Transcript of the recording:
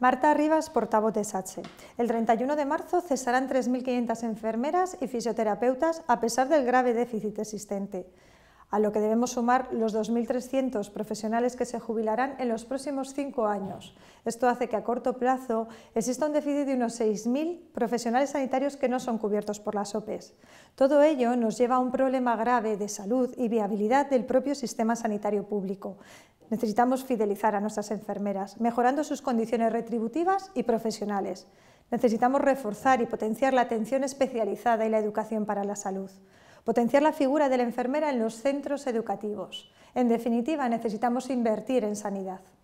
Marta Rivas, portavoz de SACHE. El 31 de marzo cesarán 3.500 enfermeras y fisioterapeutas a pesar del grave déficit existente, a lo que debemos sumar los 2.300 profesionales que se jubilarán en los próximos cinco años. Esto hace que a corto plazo exista un déficit de unos 6.000 profesionales sanitarios que no son cubiertos por las OPEs. Todo ello nos lleva a un problema grave de salud y viabilidad del propio sistema sanitario público, Necesitamos fidelizar a nuestras enfermeras, mejorando sus condiciones retributivas y profesionales. Necesitamos reforzar y potenciar la atención especializada y la educación para la salud. Potenciar la figura de la enfermera en los centros educativos. En definitiva, necesitamos invertir en sanidad.